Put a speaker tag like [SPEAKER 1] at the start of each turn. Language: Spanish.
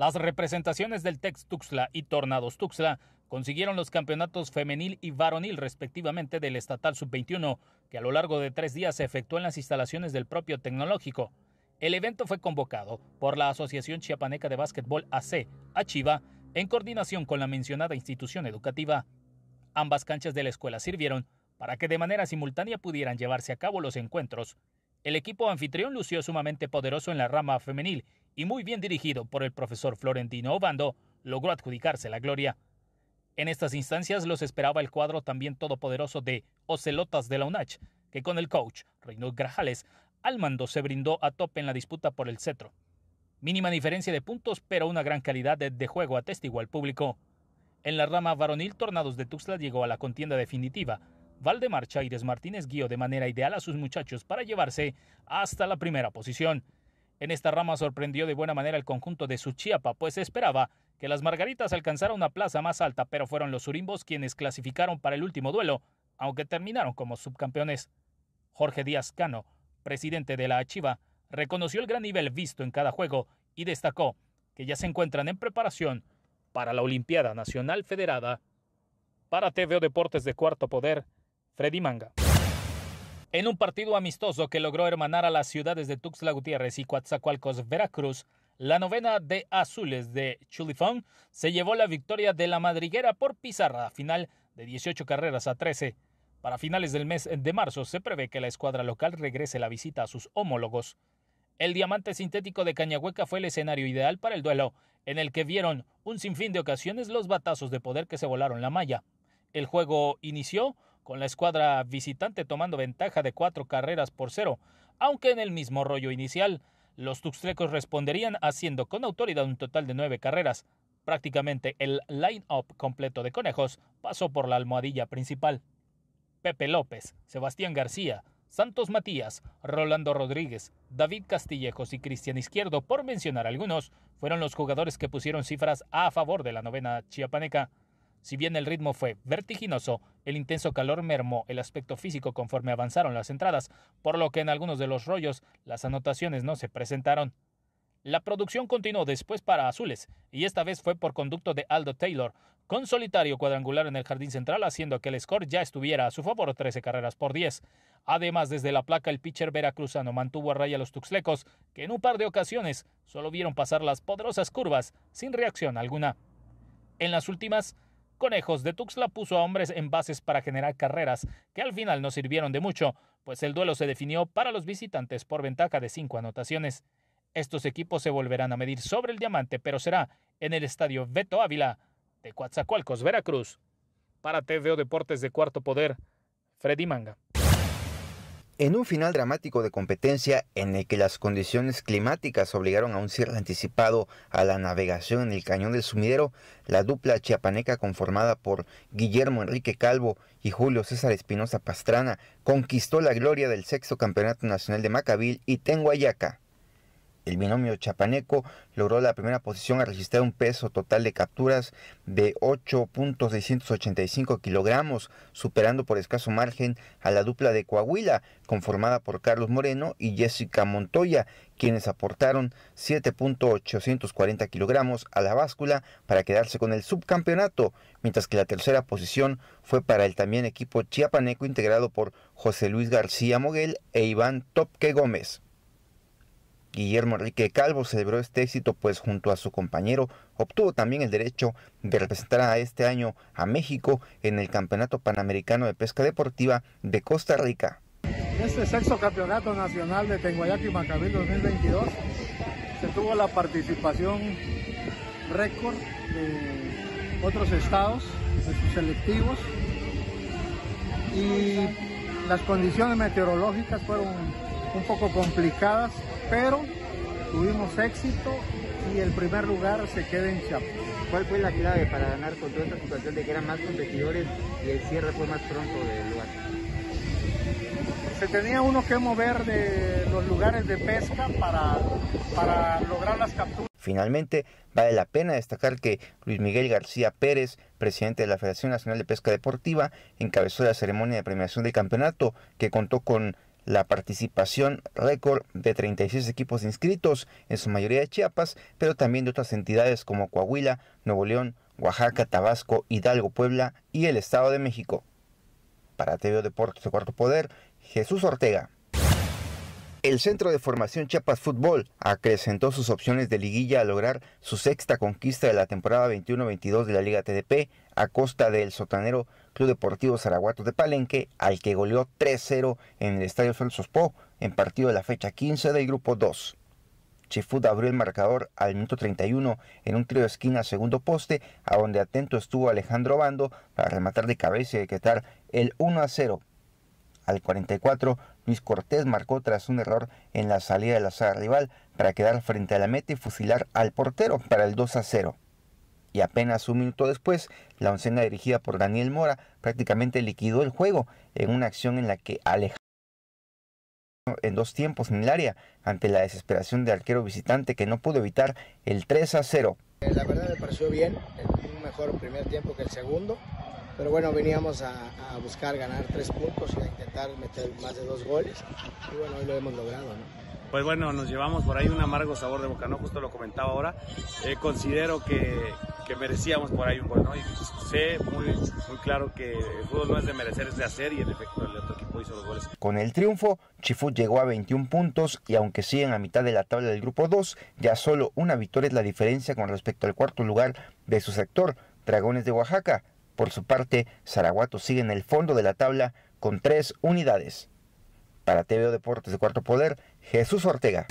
[SPEAKER 1] Las representaciones del Tex Tuxla y Tornados Tuxla consiguieron los campeonatos femenil y varonil respectivamente del Estatal Sub-21, que a lo largo de tres días se efectuó en las instalaciones del propio tecnológico. El evento fue convocado por la Asociación Chiapaneca de Básquetbol AC, Achiva, en coordinación con la mencionada institución educativa. Ambas canchas de la escuela sirvieron para que de manera simultánea pudieran llevarse a cabo los encuentros el equipo anfitrión lució sumamente poderoso en la rama femenil y muy bien dirigido por el profesor Florentino Obando, logró adjudicarse la gloria. En estas instancias los esperaba el cuadro también todopoderoso de Ocelotas de la UNACH, que con el coach Reynold Grajales al mando se brindó a tope en la disputa por el cetro. Mínima diferencia de puntos, pero una gran calidad de, juego atestiguó al público. En la rama varonil, Tornados de Tuxtla llegó a la contienda definitiva, Valdemar Chaires Martínez guió de manera ideal a sus muchachos para llevarse hasta la primera posición. En esta rama sorprendió de buena manera el conjunto de Suchiapa, pues esperaba que las Margaritas alcanzaran una plaza más alta, pero fueron los Surimbos quienes clasificaron para el último duelo, aunque terminaron como subcampeones. Jorge Díaz Cano, presidente de la Achiva, reconoció el gran nivel visto en cada juego y destacó que ya se encuentran en preparación para la Olimpiada Nacional Federada. Para TVO Deportes de Cuarto Poder, Freddy Manga. En un partido amistoso que logró hermanar a las ciudades de Tuxtla Gutiérrez y Coatzacoalcos, Veracruz, la novena de Azules de Chulifón se llevó la victoria de la madriguera por pizarra final de 18 carreras a 13. Para finales del mes de marzo se prevé que la escuadra local regrese la visita a sus homólogos. El diamante sintético de Cañahueca fue el escenario ideal para el duelo, en el que vieron un sinfín de ocasiones los batazos de poder que se volaron la malla. El juego inició con la escuadra visitante tomando ventaja de cuatro carreras por cero, aunque en el mismo rollo inicial, los tuxtlecos responderían haciendo con autoridad un total de nueve carreras. Prácticamente el line-up completo de conejos pasó por la almohadilla principal. Pepe López, Sebastián García, Santos Matías, Rolando Rodríguez, David Castillejos y Cristian Izquierdo, por mencionar algunos, fueron los jugadores que pusieron cifras a favor de la novena chiapaneca. Si bien el ritmo fue vertiginoso, el intenso calor mermó el aspecto físico conforme avanzaron las entradas, por lo que en algunos de los rollos las anotaciones no se presentaron. La producción continuó después para Azules, y esta vez fue por conducto de Aldo Taylor, con solitario cuadrangular en el jardín central, haciendo que el score ya estuviera a su favor 13 carreras por 10. Además, desde la placa, el pitcher veracruzano mantuvo a raya a los tuxlecos, que en un par de ocasiones solo vieron pasar las poderosas curvas sin reacción alguna. En las últimas, Conejos de Tuxtla puso a hombres en bases para generar carreras que al final no sirvieron de mucho, pues el duelo se definió para los visitantes por ventaja de cinco anotaciones. Estos equipos se volverán a medir sobre el diamante, pero será en el estadio Beto Ávila de Coatzacoalcos, Veracruz. Para TVO Deportes de Cuarto Poder, Freddy Manga.
[SPEAKER 2] En un final dramático de competencia en el que las condiciones climáticas obligaron a un cierre anticipado a la navegación en el cañón del sumidero, la dupla chiapaneca conformada por Guillermo Enrique Calvo y Julio César Espinosa Pastrana conquistó la gloria del sexto campeonato nacional de Macabil y Tenguayaca. El binomio chiapaneco logró la primera posición a registrar un peso total de capturas de 8.685 kilogramos, superando por escaso margen a la dupla de Coahuila, conformada por Carlos Moreno y Jessica Montoya, quienes aportaron 7.840 kilogramos a la báscula para quedarse con el subcampeonato, mientras que la tercera posición fue para el también equipo chiapaneco integrado por José Luis García Moguel e Iván Topque Gómez. Guillermo Enrique Calvo celebró este éxito pues junto a su compañero obtuvo también el derecho de representar a este año a México en el Campeonato Panamericano de Pesca Deportiva de Costa Rica.
[SPEAKER 1] Este sexto campeonato nacional de tenguayati y 2022 se tuvo la
[SPEAKER 2] participación récord de otros estados, de sus selectivos y las condiciones meteorológicas fueron un poco complicadas, pero tuvimos éxito y el primer lugar se queda en Chapo. ¿Cuál fue la clave para ganar con toda esta situación de que eran más competidores y el cierre fue más pronto del lugar? Se tenía uno que mover de los lugares de pesca para, para lograr las capturas. Finalmente, vale la pena destacar que Luis Miguel García Pérez, presidente de la Federación Nacional de Pesca Deportiva, encabezó la ceremonia de premiación del campeonato que contó con la participación récord de 36 equipos inscritos, en su mayoría de Chiapas, pero también de otras entidades como Coahuila, Nuevo León, Oaxaca, Tabasco, Hidalgo, Puebla y el Estado de México. Para TV Deportes de Cuarto Poder, Jesús Ortega. El Centro de Formación Chiapas Fútbol acrecentó sus opciones de liguilla a lograr su sexta conquista de la temporada 21-22 de la Liga TDP a costa del sotanero Club Deportivo Zaraguato de Palenque, al que goleó 3-0 en el Estadio Sol Po, en partido de la fecha 15 del Grupo 2. Chifut abrió el marcador al minuto 31 en un trío de esquina segundo poste, a donde atento estuvo Alejandro Bando para rematar de cabeza y decretar el 1 0 al 44, Luis Cortés marcó tras un error en la salida de la saga rival para quedar frente a la meta y fusilar al portero para el 2 a 0. Y apenas un minuto después, la oncena dirigida por Daniel Mora prácticamente liquidó el juego en una acción en la que Alejandro en dos tiempos en el área ante la desesperación del arquero visitante que no pudo evitar el 3 a 0. La verdad me pareció bien, un mejor primer tiempo que el segundo. Pero bueno, veníamos a, buscar ganar tres puntos y a intentar meter más de dos goles.
[SPEAKER 1] Y bueno, hoy lo hemos logrado, pues bueno, nos llevamos por ahí un amargo sabor de boca, ¿no? Justo lo comentaba ahora. Eh, considero que, que, merecíamos por ahí un gol, Y sé muy, muy claro que el fútbol no es de merecer, es de hacer y en efecto el otro equipo hizo los goles.
[SPEAKER 2] Con el triunfo, Chifú llegó a 21 puntos y aunque siguen a mitad de la tabla del grupo 2, ya solo una victoria es la diferencia con respecto al cuarto lugar de su sector, Dragones de Oaxaca, por su parte, Zaraguato sigue en el fondo de la tabla con tres unidades. Para TVO Deportes de Cuarto Poder, Jesús Ortega.